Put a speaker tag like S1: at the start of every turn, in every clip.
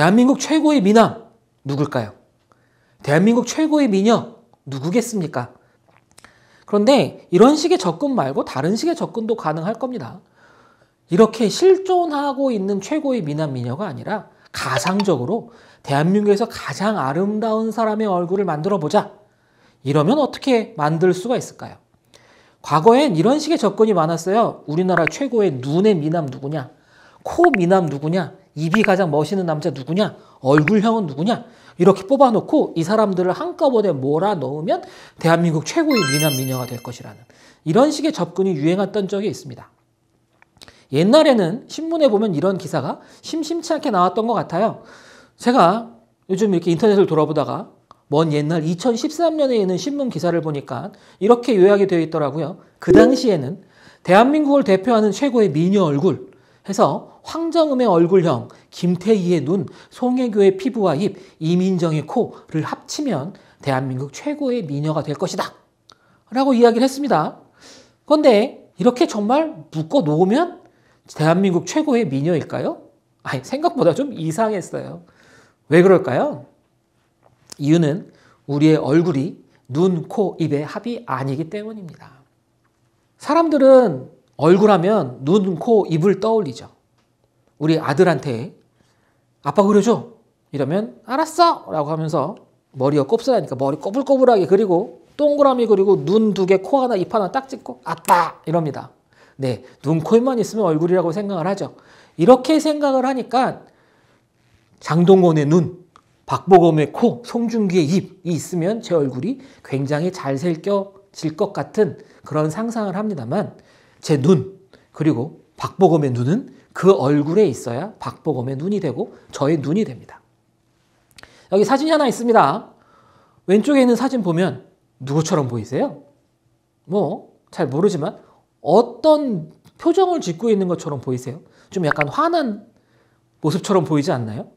S1: 대한민국 최고의 미남 누굴까요? 대한민국 최고의 미녀 누구겠습니까? 그런데 이런 식의 접근 말고 다른 식의 접근도 가능할 겁니다. 이렇게 실존하고 있는 최고의 미남 미녀가 아니라 가상적으로 대한민국에서 가장 아름다운 사람의 얼굴을 만들어 보자. 이러면 어떻게 만들 수가 있을까요? 과거엔 이런 식의 접근이 많았어요. 우리나라 최고의 눈의 미남 누구냐? 코 미남 누구냐? 입이 가장 멋있는 남자 누구냐? 얼굴형은 누구냐? 이렇게 뽑아놓고 이 사람들을 한꺼번에 몰아 넣으면 대한민국 최고의 미남 미녀가 될 것이라는 이런 식의 접근이 유행했던 적이 있습니다. 옛날에는 신문에 보면 이런 기사가 심심치 않게 나왔던 것 같아요. 제가 요즘 이렇게 인터넷을 돌아보다가 먼 옛날 2013년에 있는 신문 기사를 보니까 이렇게 요약이 되어 있더라고요. 그 당시에는 대한민국을 대표하는 최고의 미녀 얼굴, 해서 황정음의 얼굴형, 김태희의 눈, 송혜교의 피부와 입, 이민정의 코를 합치면 대한민국 최고의 미녀가 될 것이다. 라고 이야기를 했습니다. 그런데 이렇게 정말 묶어 놓으면 대한민국 최고의 미녀일까요? 아니, 생각보다 좀 이상했어요. 왜 그럴까요? 이유는 우리의 얼굴이 눈, 코, 입의 합이 아니기 때문입니다. 사람들은 얼굴하면 눈, 코, 입을 떠올리죠. 우리 아들한테 아빠 그려줘 이러면 알았어 라고 하면서 머리가 곱슬하니까 머리 꼬불꼬불하게 그리고 동그라미 그리고 눈 두 개, 코 하나, 입 하나 딱 찍고 아빠 이럽니다. 네, 눈, 코, 입만 있으면 얼굴이라고 생각을 하죠. 이렇게 생각을 하니까 장동건의 눈, 박보검의 코, 송중기의 입이 있으면 제 얼굴이 굉장히 잘 새겨질 것 같은 그런 상상을 합니다만 제 눈, 그리고 박보검의 눈은 그 얼굴에 있어야 박보검의 눈이 되고 저의 눈이 됩니다. 여기 사진이 하나 있습니다. 왼쪽에 있는 사진 보면 누구처럼 보이세요? 뭐, 잘 모르지만 어떤 표정을 짓고 있는 것처럼 보이세요? 좀 약간 화난 모습처럼 보이지 않나요?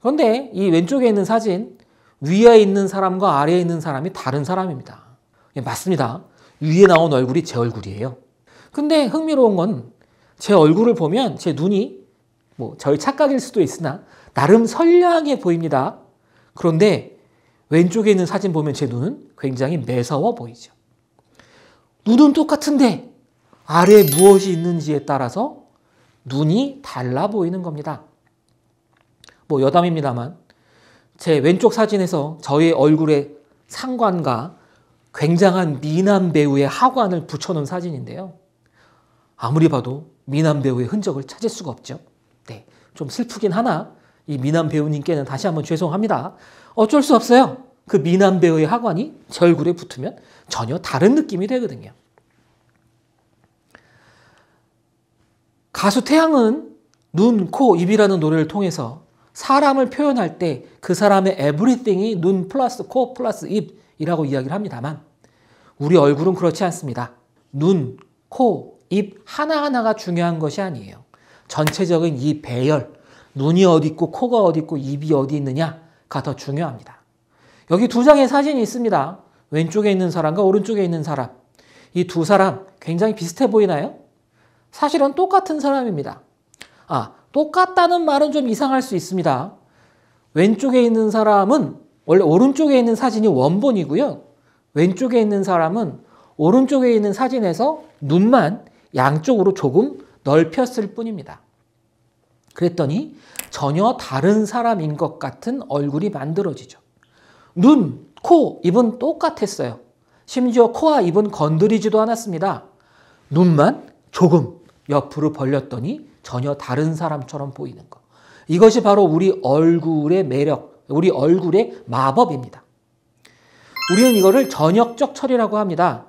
S1: 그런데 이 왼쪽에 있는 사진, 위에 있는 사람과 아래에 있는 사람이 다른 사람입니다. 예, 맞습니다. 위에 나온 얼굴이 제 얼굴이에요. 근데 흥미로운 건 제 얼굴을 보면 제 눈이 뭐 저의 착각일 수도 있으나 나름 선량해 보입니다. 그런데 왼쪽에 있는 사진 보면 제 눈은 굉장히 매서워 보이죠. 눈은 똑같은데 아래 무엇이 있는지에 따라서 눈이 달라 보이는 겁니다. 뭐 여담입니다만 제 왼쪽 사진에서 저의 얼굴에 상관과 굉장한 미남 배우의 하관을 붙여놓은 사진인데요. 아무리 봐도 미남 배우의 흔적을 찾을 수가 없죠. 네. 좀 슬프긴 하나 이 미남 배우님께는 다시 한번 죄송합니다. 어쩔 수 없어요. 그 미남 배우의 하관이 제 얼굴에 붙으면 전혀 다른 느낌이 되거든요. 가수 태양은 눈, 코, 입이라는 노래를 통해서 사람을 표현할 때 그 사람의 everything이 눈 플러스 코 플러스 입이라고 이야기를 합니다만 우리 얼굴은 그렇지 않습니다. 눈, 코, 입 하나하나가 중요한 것이 아니에요. 전체적인 이 배열, 눈이 어디 있고 코가 어디 있고 입이 어디 있느냐가 더 중요합니다. 여기 두 장의 사진이 있습니다. 왼쪽에 있는 사람과 오른쪽에 있는 사람. 이 두 사람 굉장히 비슷해 보이나요? 사실은 똑같은 사람입니다. 아, 똑같다는 말은 좀 이상할 수 있습니다. 왼쪽에 있는 사람은 원래 오른쪽에 있는 사진이 원본이고요. 왼쪽에 있는 사람은 오른쪽에 있는 사진에서 눈만 양쪽으로 조금 넓혔을 뿐입니다. 그랬더니 전혀 다른 사람인 것 같은 얼굴이 만들어지죠. 눈, 코, 입은 똑같았어요. 심지어 코와 입은 건드리지도 않았습니다. 눈만 조금 옆으로 벌렸더니 전혀 다른 사람처럼 보이는 것. 이것이 바로 우리 얼굴의 매력, 우리 얼굴의 마법입니다. 우리는 이거를 전역적 처리라고 합니다.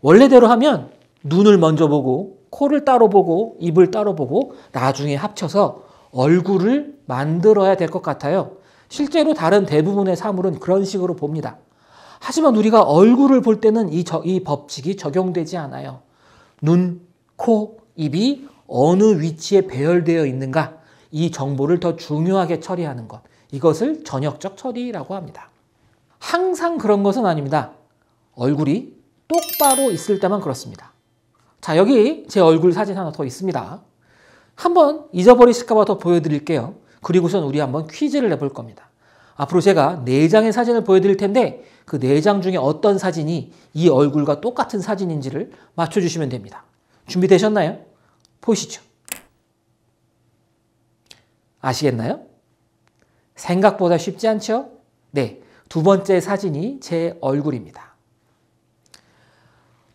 S1: 원래대로 하면 눈을 먼저 보고 코를 따로 보고 입을 따로 보고 나중에 합쳐서 얼굴을 만들어야 될 것 같아요. 실제로 다른 대부분의 사물은 그런 식으로 봅니다. 하지만 우리가 얼굴을 볼 때는 이, 저, 이 법칙이 적용되지 않아요. 눈, 코, 입이 어느 위치에 배열되어 있는가 이 정보를 더 중요하게 처리하는 것 이것을 전역적 처리라고 합니다. 항상 그런 것은 아닙니다. 얼굴이 똑바로 있을 때만 그렇습니다. 자, 여기 제 얼굴 사진 하나 더 있습니다. 한번 잊어버리실까봐 더 보여드릴게요. 그리고선 우리 한번 퀴즈를 내볼 겁니다. 앞으로 제가 4장의 사진을 보여드릴 텐데 그 4장 중에 어떤 사진이 이 얼굴과 똑같은 사진인지를 맞춰주시면 됩니다. 준비되셨나요? 보시죠. 아시겠나요? 생각보다 쉽지 않죠? 네, 두 번째 사진이 제 얼굴입니다.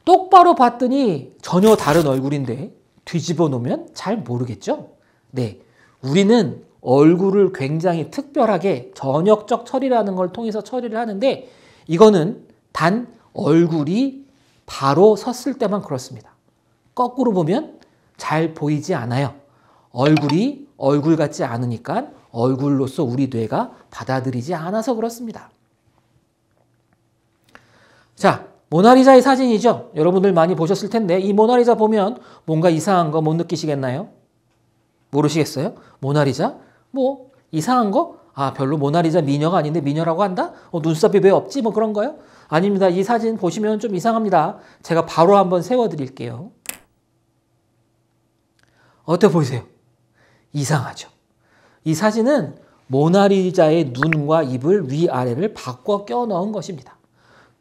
S1: 똑바로 봤더니 전혀 다른 얼굴인데 뒤집어 놓으면 잘 모르겠죠? 네. 우리는 얼굴을 굉장히 특별하게 전역적 처리라는 걸 통해서 처리를 하는데 이거는 단 얼굴이 바로 섰을 때만 그렇습니다. 거꾸로 보면 잘 보이지 않아요. 얼굴이 얼굴 같지 않으니까 얼굴로서 우리 뇌가 받아들이지 않아서 그렇습니다. 자, 모나리자의 사진이죠. 여러분들 많이 보셨을 텐데 이 모나리자 보면 뭔가 이상한 거 못 느끼시겠나요? 모르시겠어요? 모나리자? 뭐 이상한 거? 아 별로 모나리자 미녀가 아닌데 미녀라고 한다? 어, 눈썹이 왜 없지? 뭐 그런 거요? 아닙니다. 이 사진 보시면 좀 이상합니다. 제가 바로 한번 세워드릴게요. 어때 보이세요? 이상하죠. 이 사진은 모나리자의 눈과 입을 위아래를 바꿔 껴 넣은 것입니다.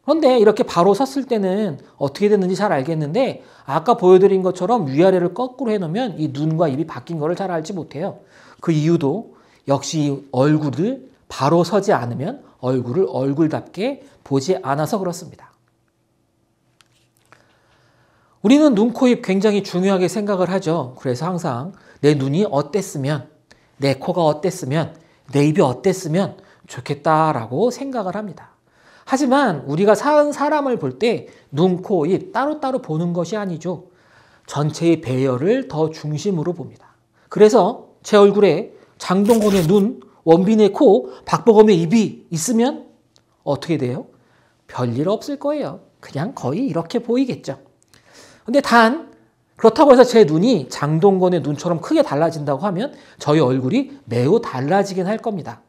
S1: 그런데 이렇게 바로 섰을 때는 어떻게 됐는지 잘 알겠는데 아까 보여드린 것처럼 위아래를 거꾸로 해놓으면 이 눈과 입이 바뀐 거를 잘 알지 못해요. 그 이유도 역시 얼굴을 바로 서지 않으면 얼굴을 얼굴답게 보지 않아서 그렇습니다. 우리는 눈, 코, 입 굉장히 중요하게 생각을 하죠. 그래서 항상 내 눈이 어땠으면, 내 코가 어땠으면, 내 입이 어땠으면 좋겠다라고 생각을 합니다. 하지만 우리가 사는 사람을 볼 때 눈, 코, 입 따로따로 보는 것이 아니죠. 전체의 배열을 더 중심으로 봅니다. 그래서 제 얼굴에 장동건의 눈, 원빈의 코, 박보검의 입이 있으면 어떻게 돼요? 별일 없을 거예요. 그냥 거의 이렇게 보이겠죠. 근데 단 그렇다고 해서 제 눈이 장동건의 눈처럼 크게 달라진다고 하면 저희 얼굴이 매우 달라지긴 할 겁니다.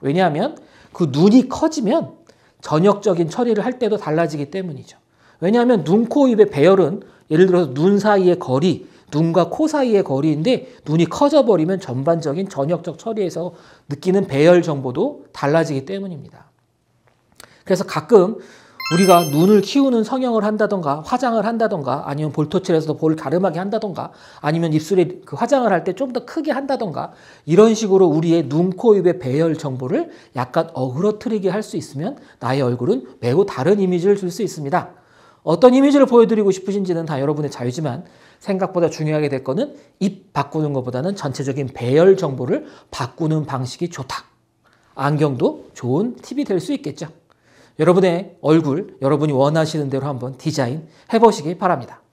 S1: 왜냐하면 그 눈이 커지면 전역적인 처리를 할 때도 달라지기 때문이죠. 왜냐하면 눈, 코, 입의 배열은 예를 들어서 눈 사이의 거리, 눈과 코 사이의 거리인데 눈이 커져버리면 전반적인 전역적 처리에서 느끼는 배열 정보도 달라지기 때문입니다. 그래서 가끔 우리가 눈을 키우는 성형을 한다던가 화장을 한다던가 아니면 볼터칠해서 볼 가름하게 한다던가 아니면 입술에 그 화장을 할 때 좀 더 크게 한다던가 이런 식으로 우리의 눈, 코, 입의 배열 정보를 약간 어그러뜨리게 할 수 있으면 나의 얼굴은 매우 다른 이미지를 줄 수 있습니다. 어떤 이미지를 보여드리고 싶으신지는 다 여러분의 자유지만 생각보다 중요하게 될 거는 입 바꾸는 것보다는 전체적인 배열 정보를 바꾸는 방식이 좋다. 안경도 좋은 팁이 될 수 있겠죠. 여러분의 얼굴, 여러분이 원하시는 대로 한번 디자인 해보시기 바랍니다.